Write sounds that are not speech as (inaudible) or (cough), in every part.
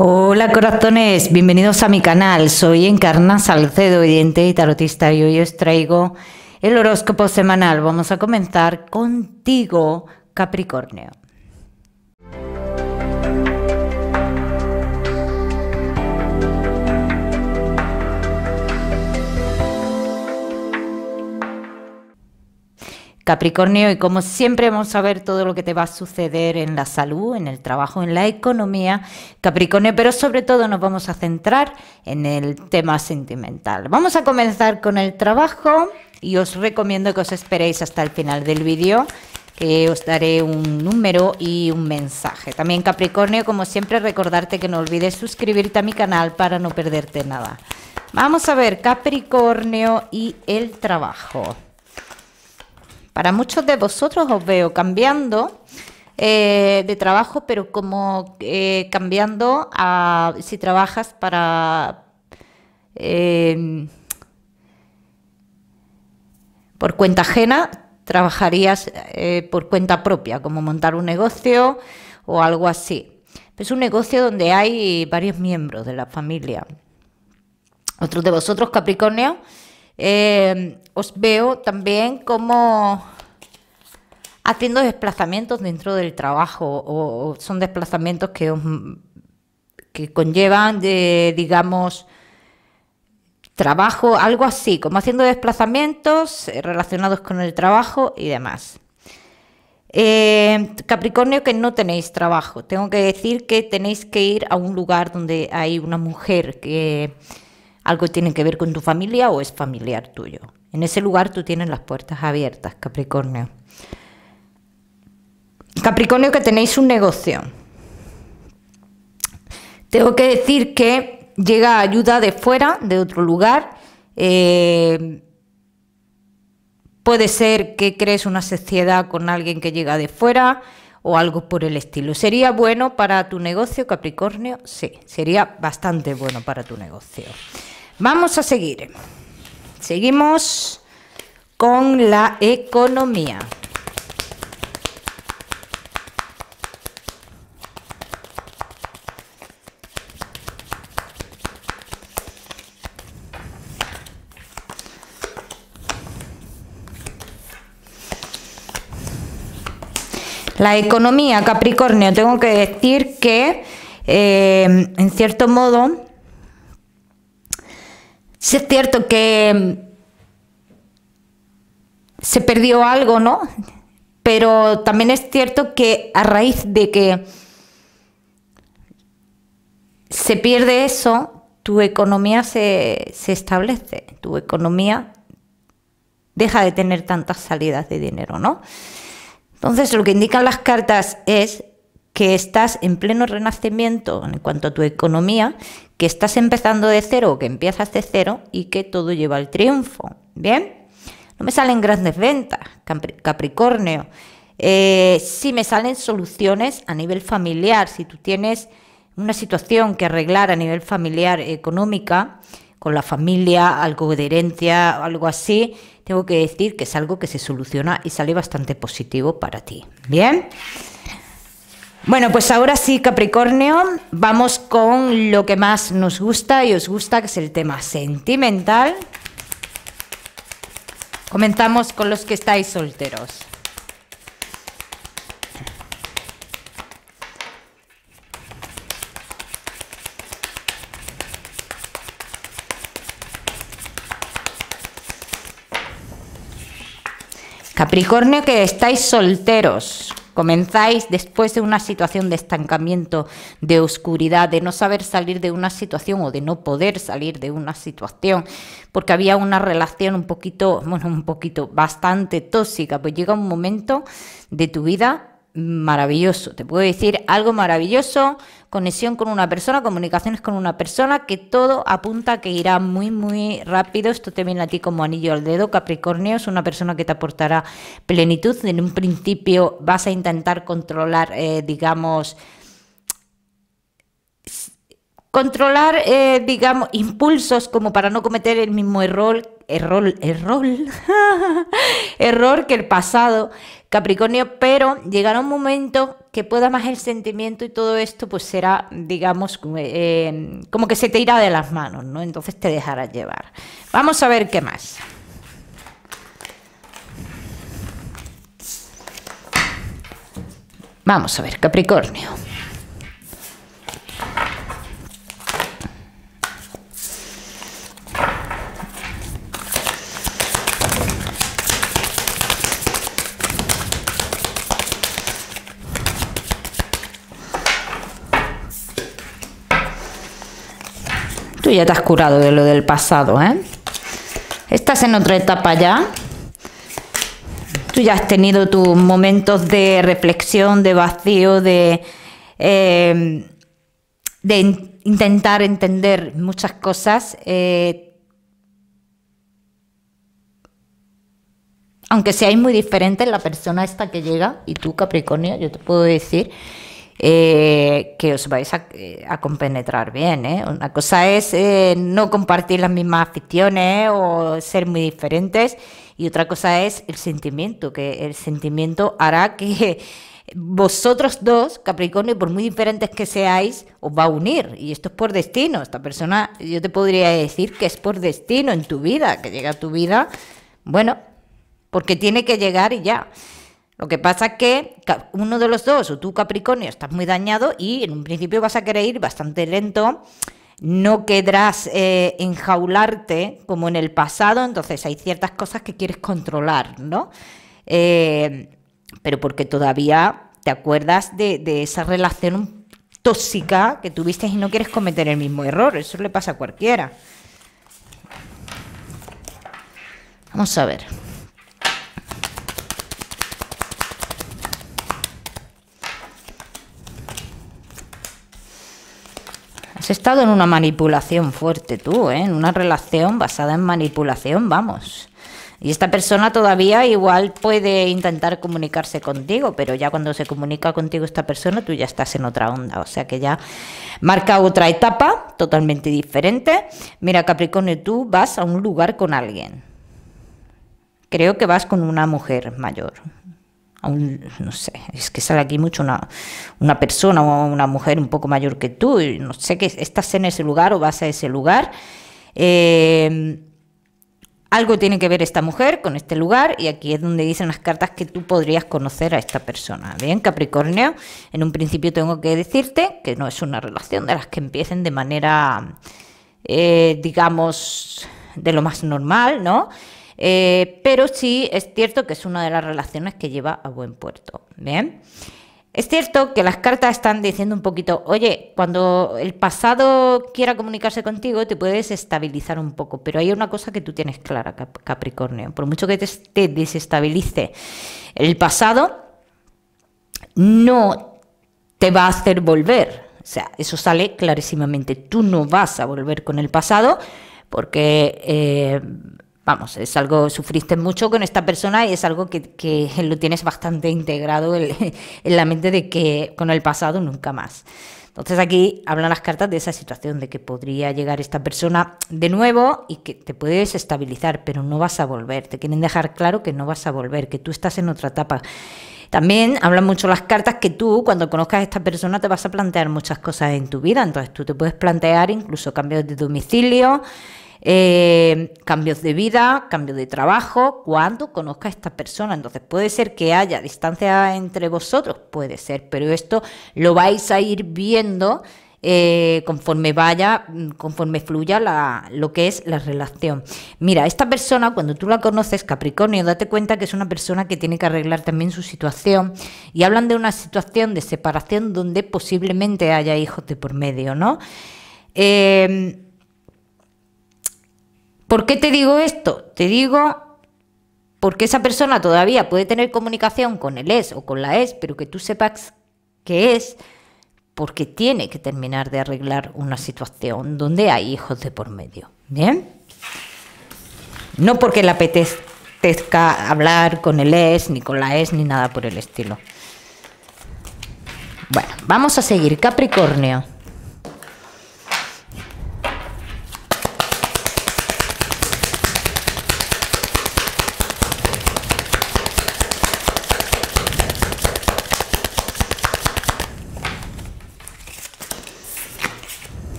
Hola corazones, bienvenidos a mi canal. Soy Encarna Salcedo, vidente y tarotista y hoy os traigo el horóscopo semanal. Vamos a comenzar contigo, Capricornio. Capricornio, y como siempre vamos a ver todo lo que te va a suceder en la salud, en el trabajo, en la economía, Capricornio, pero sobre todo nos vamos a centrar en el tema sentimental. Vamos a comenzar con el trabajo y os recomiendo que os esperéis hasta el final del vídeo que os daré un número y un mensaje. También Capricornio, como siempre, recordarte que no olvides suscribirte a mi canal para no perderte nada. Vamos a ver Capricornio y el trabajo. Para muchos de vosotros os veo cambiando eh, de trabajo, pero como eh, cambiando a si trabajas para... Eh, por cuenta ajena, trabajarías por cuenta propia, como montar un negocio o algo así. Es un negocio donde hay varios miembros de la familia. Otros de vosotros, Capricornio, os veo también como haciendo desplazamientos dentro del trabajo o, son desplazamientos que, mm, que conllevan, eh, digamos, trabajo, algo así, como haciendo desplazamientos eh, relacionados con el trabajo y demás. Eh, Capricornio que no tenéis trabajo. Tengo que decir que tenéis que ir a un lugar donde hay una mujer que algo tiene que ver con tu familia o es familiar tuyo. En ese lugar tú tienes las puertas abiertas, Capricornio. Capricornio que tenéis un negocio. Tengo que decir que llega ayuda de fuera, de otro lugar. Eh, puede ser que crees una sociedad con alguien que llega de fuera o algo por el estilo. ¿Sería bueno para tu negocio, Capricornio? Sí, sería bastante bueno para tu negocio. Vamos a seguir. Seguimos con la economía. La economía, Capricornio, tengo que decir que, eh, en cierto modo, sí es cierto que se perdió algo, ¿no? Pero también es cierto que a raíz de que se pierde eso, tu economía se, se establece, tu economía deja de tener tantas salidas de dinero, ¿no? Entonces, lo que indican las cartas es que estás en pleno renacimiento en cuanto a tu economía, que estás empezando de cero, que empiezas de cero y que todo lleva al triunfo. ¿Bien? No me salen grandes ventas, Capricornio. Eh, sí me salen soluciones a nivel familiar. Si tú tienes una situación que arreglar a nivel familiar, económica, con la familia, algo de herencia, algo así, tengo que decir que es algo que se soluciona y sale bastante positivo para ti. Bien. Bueno, pues ahora sí, Capricornio, vamos con lo que más nos gusta y os gusta, que es el tema sentimental. Comenzamos con los que estáis solteros. Capricornio que estáis solteros, comenzáis después de una situación de estancamiento, de oscuridad, de no saber salir de una situación o de no poder salir de una situación, porque había una relación un poquito, bueno, un poquito bastante tóxica, pues llega un momento de tu vida maravilloso. Te puedo decir algo maravilloso, conexión con una persona, comunicaciones con una persona, que todo apunta que irá muy, muy rápido. Esto te viene a ti como anillo al dedo. Capricornio es una persona que te aportará plenitud. En un principio vas a intentar controlar, eh, digamos, controlar, eh, digamos, impulsos como para no cometer el mismo error error, error, (laughs) error que el pasado Capricornio, pero llegará un momento que pueda más el sentimiento y todo esto, pues será, digamos, eh, como que se te irá de las manos, ¿no? Entonces te dejará llevar. Vamos a ver qué más. Vamos a ver, Capricornio. ya te has curado de lo del pasado, ¿eh? Estás en otra etapa ya. Tú ya has tenido tus momentos de reflexión, de vacío, de, eh, de intentar entender muchas cosas. Eh, aunque seáis muy diferentes, la persona esta que llega y tú, Capricornio, yo te puedo decir eh, que os vais a, eh, compenetrar bien. ¿eh? Una cosa es no compartir las mismas aficiones o ser muy diferentes y otra cosa es el sentimiento, que el sentimiento hará que (laughs) vosotros dos, Capricornio, por muy diferentes que seáis, os va a unir. Y esto es por destino. Esta persona, yo te podría decir que es por destino en tu vida, que llega a tu vida, bueno, porque tiene que llegar y ya. Lo que pasa es que uno de los dos, o tú Capricornio, estás muy dañado y en un principio vas a querer ir bastante lento, no querrás eh, enjaularte como en el pasado, entonces hay ciertas cosas que quieres controlar, ¿no? Eh, pero porque todavía te acuerdas de esa relación tóxica que tuviste y no quieres cometer el mismo error, eso le pasa a cualquiera. Vamos a ver. estado en una manipulación fuerte tú, ¿eh? en una relación basada en manipulación, vamos. Y esta persona todavía igual puede intentar comunicarse contigo, pero ya cuando se comunica contigo esta persona, tú ya estás en otra onda. O sea que ya marca otra etapa totalmente diferente. Mira, Capricornio, tú vas a un lugar con alguien. Creo que vas con una mujer mayor no sé, es que sale aquí mucho una, persona o una mujer un poco mayor que tú, y no sé que estás en ese lugar o vas a ese lugar. Em, algo tiene que ver esta mujer con este lugar y aquí es donde dicen las cartas que tú podrías conocer a esta persona. Bien, Capricornio, en un principio tengo que decirte que no es una relación de las que empiecen de manera, eh, digamos, de lo más normal, ¿no? Eh, pero sí es cierto que es una de las relaciones que lleva a buen puerto. Bien. Es cierto que las cartas están diciendo un poquito, oye, cuando el pasado quiera comunicarse contigo, te puedes estabilizar un poco, pero hay una cosa que tú tienes clara, Capricornio. Por mucho que te desestabilice el pasado, no te va a hacer volver. O sea, eso sale clarísimamente. Tú no vas a volver con el pasado porque... Eh, vamos, es algo, sufriste mucho con esta persona y es algo que, lo tienes bastante integrado (laughs) en, la mente de que con el pasado nunca más. Entonces aquí hablan las cartas de esa situación, de que podría llegar esta persona de nuevo y que te puedes estabilizar, pero no vas a volver. Te quieren dejar claro que no vas a volver, que tú estás en otra etapa. También hablan mucho las cartas que tú, cuando conozcas a esta persona, te vas a plantear muchas cosas en tu vida. Entonces tú te puedes plantear incluso cambios de domicilio, eh, cambios de vida, cambio de trabajo, cuando conozca a esta persona. Entonces puede ser que haya distancia entre vosotros, puede ser, pero esto lo vais a ir viendo eh, conforme vaya, mm, conforme fluya lo que es la relación. Mira, esta persona, cuando tú la conoces, Capricornio, date cuenta que es una persona que tiene que arreglar también su situación. Y hablan de una situación de separación donde posiblemente haya hijos de por medio, ¿no? Eh, ¿Por qué te digo esto? Te digo porque esa persona todavía puede tener comunicación con el es o con la es pero que tú sepas que es porque tiene que terminar de arreglar una situación donde hay hijos de por medio. ¿Bien? No porque le apetezca hablar con el es ni con la es ni nada por el estilo. Bueno, vamos a seguir. Capricornio.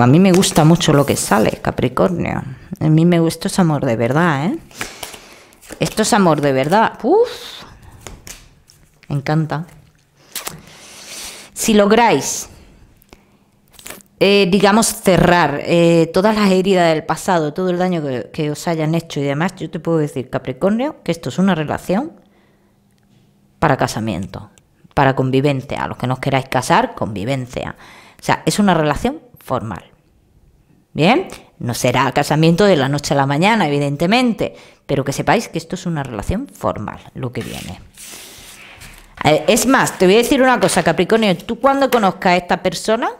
A mí me gusta mucho lo que sale, Capricornio. A mí me gusta es amor de verdad, ¿eh? Esto es amor de verdad. Uf. Me encanta. Si lográis, eh, digamos, cerrar eh, todas las heridas del pasado, todo el daño que, os hayan hecho y demás, yo te puedo decir, Capricornio, que esto es una relación para casamiento, para convivencia. A los que nos queráis casar, convivencia. O sea, es una relación formal. Bien, no será casamiento de la noche a la mañana, evidentemente, pero que sepáis que esto es una relación formal, lo que viene. Eh, es más, te voy a decir una cosa, Capricornio, tú cuando conozcas a esta persona,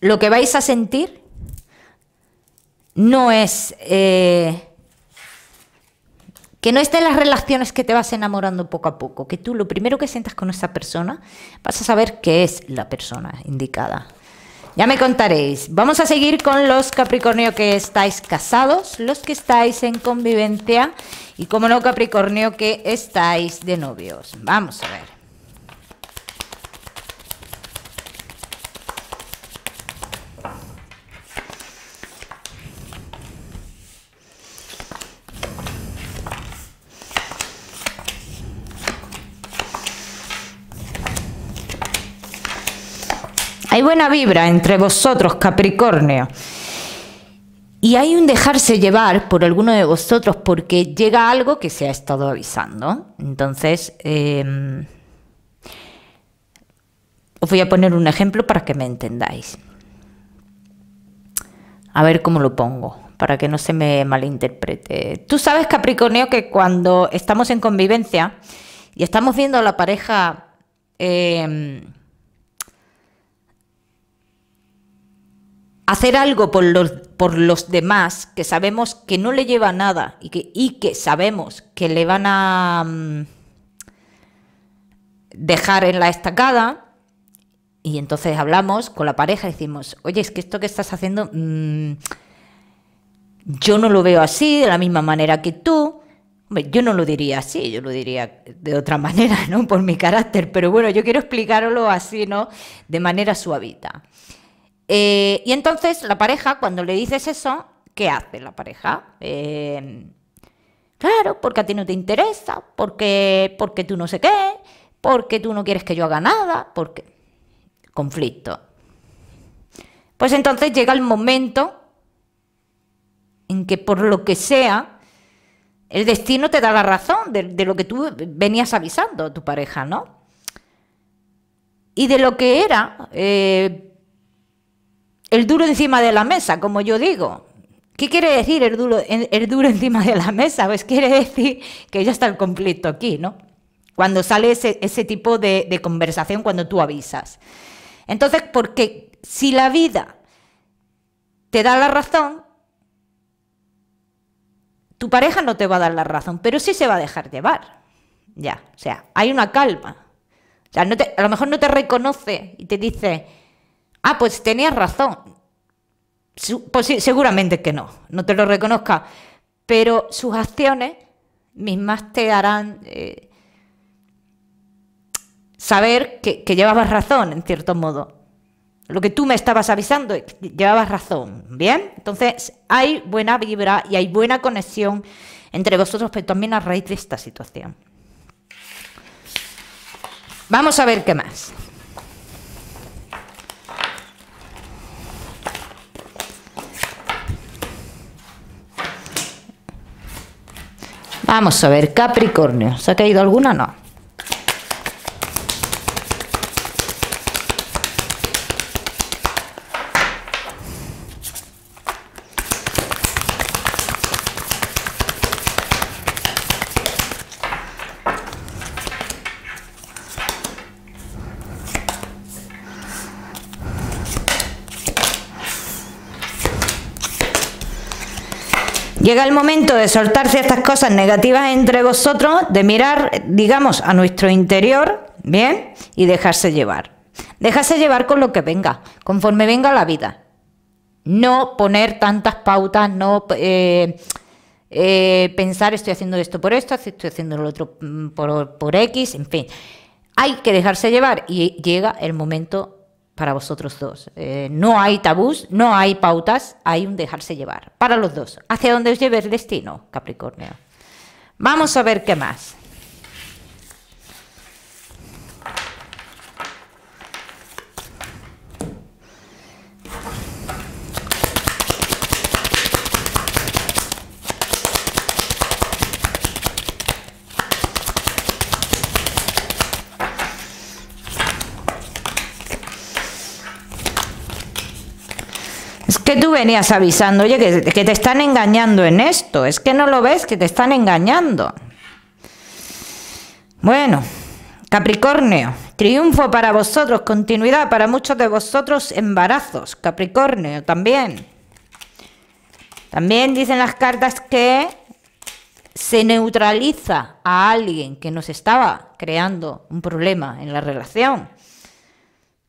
lo que vais a sentir no es eh, que no estén las relaciones que te vas enamorando poco a poco. Que tú lo primero que sientas con esa persona, vas a saber qué es la persona indicada. Ya me contaréis. Vamos a seguir con los Capricornio que estáis casados, los que estáis en convivencia y como no Capricornio que estáis de novios. Vamos a ver. Hay buena vibra entre vosotros, Capricornio. Y hay un dejarse llevar por alguno de vosotros porque llega algo que se ha estado avisando. Entonces, em, os voy a poner un ejemplo para que me entendáis. A ver cómo lo pongo, para que no se me malinterprete. Tú sabes, Capricornio, que cuando estamos en convivencia y estamos viendo a la pareja... Em, hacer algo por los, demás que sabemos que no le lleva nada y que, y que sabemos que le van a mm, dejar en la estacada. Y entonces hablamos con la pareja y decimos, oye, es que esto que estás haciendo, mm, yo no lo veo así, de la misma manera que tú. Hombre, yo no lo diría así, yo lo diría de otra (laughs) manera, ¿no? Por mi carácter, pero bueno, yo quiero explicarlo así, ¿no? De manera suavita. Eh, y entonces la pareja, cuando le dices eso, ¿qué hace la pareja? Eh, claro, porque a ti no te interesa, porque, porque tú no sé qué, porque tú no quieres que yo haga nada, porque... Conflicto. Pues entonces llega el momento en que por lo que sea, el destino te da la razón de, lo que tú venías avisando a tu pareja, ¿no? Y de lo que era... Eh, el duro encima de la mesa, como yo digo. ¿Qué quiere decir el duro, el duro encima de la mesa? Pues quiere decir que ya está el conflicto aquí, ¿no? Cuando sale ese, tipo de, conversación, cuando tú avisas. Entonces, porque si la vida te da la razón, tu pareja no te va a dar la razón, pero sí se va a dejar llevar. Ya, o sea, hay una calma. O sea, a lo mejor no te reconoce y te dice, Ah, pues tenías razón. Pues seguramente que no, no te lo reconozca. Pero sus acciones mismas te harán eh, saber que, que llevabas razón, en cierto modo lo que tú me estabas avisando, llevabas razón, ¿bien? Entonces hay buena vibra y hay buena conexión entre vosotros, pero también a raíz de esta situación. Vamos a ver qué más. Vamos a ver, Capricornio. ¿Se ha caído alguna? No. Llega el momento de soltarse estas cosas negativas entre vosotros, de mirar, digamos, a nuestro interior, ¿bien? Y dejarse llevar. Dejarse llevar con lo que venga, conforme venga la vida. No poner tantas pautas, no... Eh, eh, pensar estoy haciendo esto por esto, estoy haciendo lo otro mm, por, por X, en fin. Hay que dejarse llevar y llega el momento para vosotros dos. Eh, no hay tabús, no hay pautas, hay un dejarse llevar. Para los dos. ¿Hacia dónde os lleve el destino, Capricornio? Vamos a ver qué más. Es que tú venías avisando, oye, que, te están engañando en esto. Es que no lo ves, que te están engañando. Bueno, Capricornio, triunfo para vosotros, continuidad para muchos de vosotros, embarazos. Capricornio, también. También dicen las cartas que se neutraliza a alguien que nos estaba creando un problema en la relación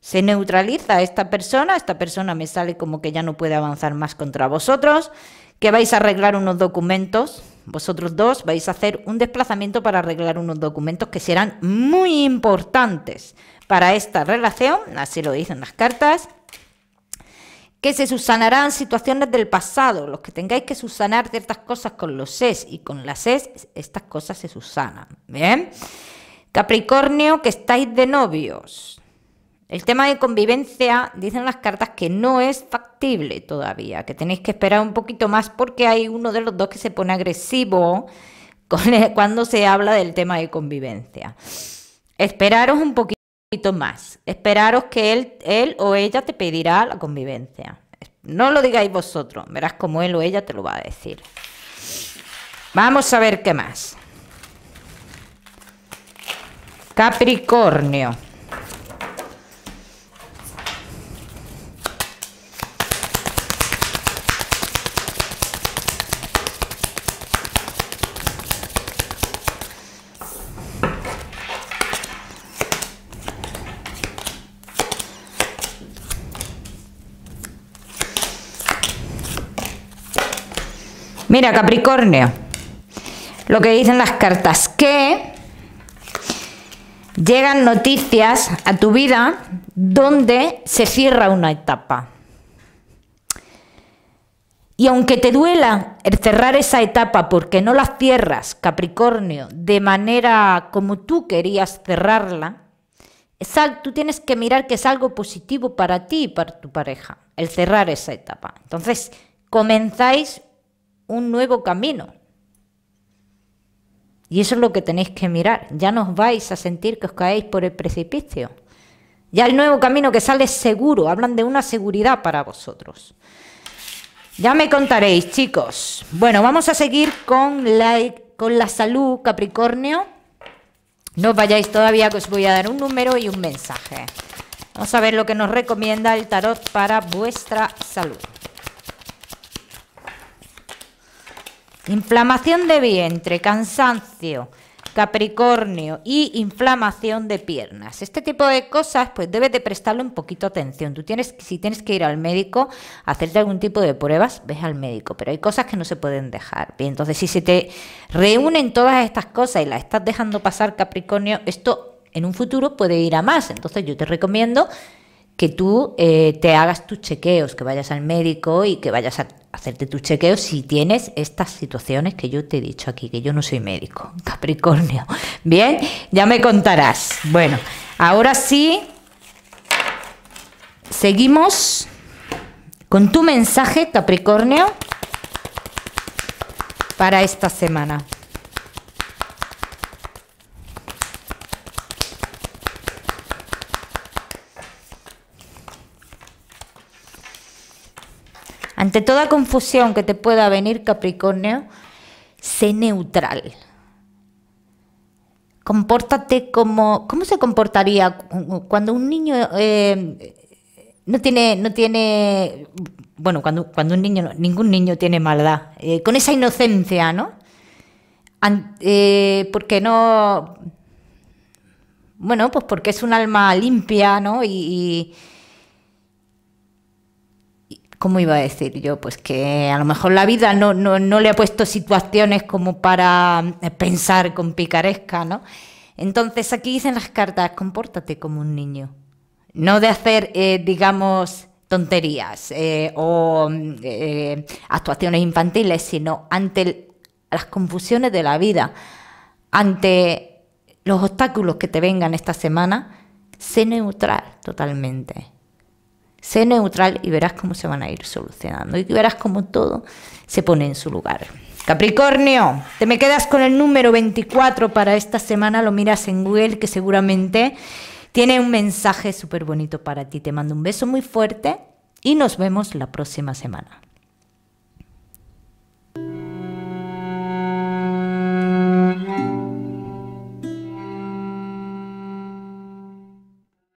se neutraliza esta persona, esta persona me sale como que ya no puede avanzar más contra vosotros, que vais a arreglar unos documentos, vosotros dos vais a hacer un desplazamiento para arreglar unos documentos que serán muy importantes para esta relación, así lo dicen las cartas, que se subsanarán situaciones del pasado, los que tengáis que subsanar ciertas cosas con los SES y con las es, estas cosas se subsanan, ¿bien? Capricornio, que estáis de novios, el tema de convivencia, dicen las cartas, que no es factible todavía, que tenéis que esperar un poquito más porque hay uno de los dos que se pone agresivo cuando se habla del tema de convivencia. Esperaros un poquito más, esperaros que él, él o ella te pedirá la convivencia. No lo digáis vosotros, verás como él o ella te lo va a decir. Vamos a ver qué más. Capricornio. Mira, Capricornio, lo que dicen las cartas, que llegan noticias a tu vida donde se cierra una etapa. Y aunque te duela el cerrar esa etapa porque no la cierras, Capricornio, de manera como tú querías cerrarla, tú tienes que mirar que es algo positivo para ti y para tu pareja, el cerrar esa etapa. Entonces, comenzáis un nuevo camino. Y eso es lo que tenéis que mirar. Ya no os vais a sentir que os caéis por el precipicio. Ya el nuevo camino que sale seguro. Hablan de una seguridad para vosotros. Ya me contaréis, chicos. Bueno, vamos a seguir con la, con la salud, Capricornio. No os vayáis todavía que os voy a dar un número y un mensaje. Vamos a ver lo que nos recomienda el tarot para vuestra salud. Inflamación de vientre, cansancio, Capricornio y inflamación de piernas. Este tipo de cosas, pues debes de prestarle un poquito atención. Tú tienes, si tienes que ir al médico, hacerte algún tipo de pruebas, ves al médico. Pero hay cosas que no se pueden dejar. entonces si se te reúnen todas estas cosas y las estás dejando pasar Capricornio, esto en un futuro puede ir a más. Entonces yo te recomiendo que tú eh, te hagas tus chequeos, que vayas al médico y que vayas a hacerte tus chequeos si tienes estas situaciones que yo te he dicho aquí, que yo no soy médico, (laughs) Capricornio. Bien, ya me contarás. Bueno, ahora sí, seguimos con tu mensaje, Capricornio, para esta semana. Ante toda confusión que te pueda venir, Capricornio, sé neutral. Compórtate como... ¿Cómo se comportaría cuando un niño eh, no tiene... No tiene bueno, cuando, cuando un niño... Ningún niño tiene maldad. Eh, con esa inocencia, ¿no? Eh, porque no... Bueno, pues porque es un alma limpia, ¿no? y ¿cómo iba a decir yo? Pues que a lo mejor la vida no, no, le ha puesto situaciones como para eh, pensar con picaresca, ¿no? Entonces aquí dicen las cartas, compórtate como un niño. No de hacer, eh, digamos, tonterías eh, o actuaciones infantiles, sino ante las confusiones de la vida, ante los obstáculos que te vengan esta semana, sé neutral totalmente. Sé neutral y verás cómo se van a ir solucionando y verás cómo todo se pone en su lugar. Capricornio, te me quedas con el número 24 para esta semana, lo miras en Google que seguramente tiene un mensaje súper bonito para ti. Te mando un beso muy fuerte y nos vemos la próxima semana.